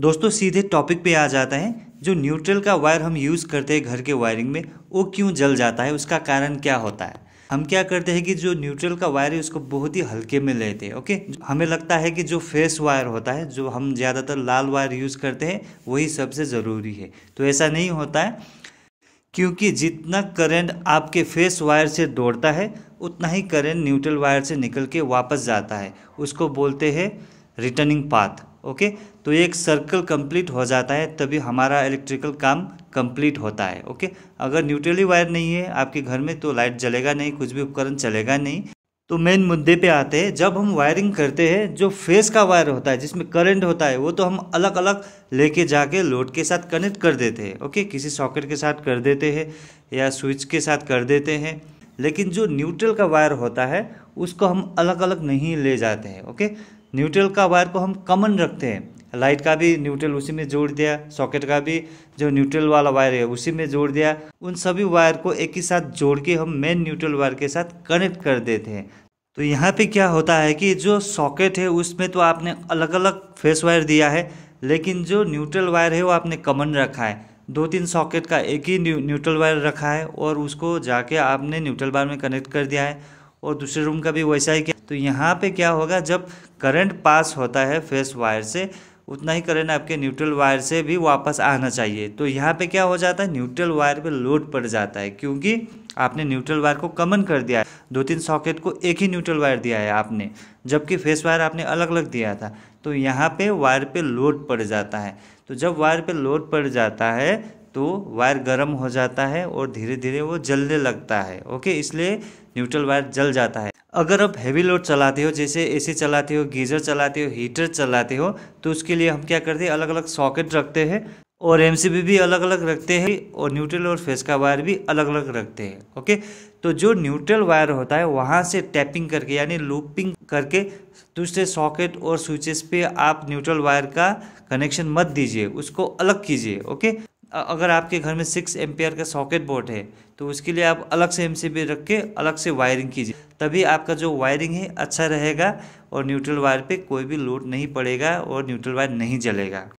दोस्तों सीधे टॉपिक पे आ जाता है जो न्यूट्रल का वायर हम यूज़ करते हैं घर के वायरिंग में वो क्यों जल जाता है उसका कारण क्या होता है हम क्या करते हैं कि जो न्यूट्रल का वायर है उसको बहुत ही हल्के में लेते हैं ओके हमें लगता है कि जो फेस वायर होता है जो हम ज़्यादातर लाल वायर यूज़ करते हैं वही सबसे ज़रूरी है तो ऐसा नहीं होता है क्योंकि जितना करंट आपके फेस वायर से दौड़ता है उतना ही करंट न्यूट्रल वायर से निकल के वापस जाता है उसको बोलते हैं रिटर्निंग पाथ ओके तो एक सर्कल कंप्लीट हो जाता है तभी हमारा इलेक्ट्रिकल काम कंप्लीट होता है ओके अगर न्यूट्रली वायर नहीं है आपके घर में तो लाइट जलेगा नहीं कुछ भी उपकरण चलेगा नहीं तो मेन मुद्दे पे आते हैं जब हम वायरिंग करते हैं जो फेस का वायर होता है जिसमें करंट होता है वो तो हम अलग अलग लेके जाके लोड के साथ कनेक्ट कर देते हैं ओके किसी सॉकेट के साथ कर देते हैं या स्विच के साथ कर देते हैं लेकिन जो न्यूट्रल का वायर होता है उसको हम अलग अलग नहीं ले जाते हैं ओके न्यूट्रल का वायर को हम कमन रखते हैं लाइट का भी न्यूट्रल उसी में जोड़ दिया सॉकेट का भी जो न्यूट्रल वाला वायर है उसी में जोड़ दिया उन सभी वायर को एक ही साथ जोड़ के हम मेन न्यूट्रल वायर के साथ कनेक्ट कर देते हैं तो यहाँ पे क्या होता है कि जो सॉकेट है उसमें तो आपने अलग अलग फेस वायर दिया है लेकिन जो न्यूट्रल वायर है वो आपने कमन रखा है दो तीन सॉकेट का एक ही न्यूट्रल वायर रखा है और उसको जाके आपने न्यूट्रल वायर में कनेक्ट कर दिया है और दूसरे रूम का भी वैसा ही किया तो यहाँ पे क्या होगा जब करंट पास होता है फेस वायर से उतना ही करंट आपके न्यूट्रल वायर से भी वापस आना चाहिए तो यहाँ पे क्या हो जाता है न्यूट्रल वायर पे लोड पड़ जाता है क्योंकि आपने न्यूट्रल वायर को कमन कर दिया है दो तीन सॉकेट को एक ही न्यूट्रल वायर दिया है आपने जबकि फेस वायर आपने अलग अलग दिया था तो यहाँ पे वायर पे लोड पड़ जाता है तो जब वायर पे लोड पड़ जाता है तो वायर गर्म हो जाता है और धीरे धीरे वो जलने लगता है ओके इसलिए न्यूट्रल वायर जल जाता है अगर आप हैवी लोड चलाते हो जैसे एसी चलाते हो गीज़र चलाते हो हीटर चलाते हो तो उसके लिए हम क्या करते हैं अलग अलग सॉकेट रखते हैं और एम भी अलग अलग रखते हैं और न्यूट्रल और फेस का वायर भी अलग अलग रखते हैं ओके तो जो न्यूट्रल वायर होता है वहाँ से टैपिंग करके यानी लूपिंग करके दूसरे सॉकेट और स्विचेस पे आप न्यूट्रल वायर का कनेक्शन मत दीजिए उसको अलग कीजिए ओके अगर आपके घर में सिक्स एम्पेयर का सॉकेट बोर्ड है तो उसके लिए आप अलग से एम रख के अलग से वायरिंग कीजिए तभी आपका जो वायरिंग है अच्छा रहेगा और न्यूट्रल वायर पे कोई भी लोड नहीं पड़ेगा और न्यूट्रल वायर नहीं जलेगा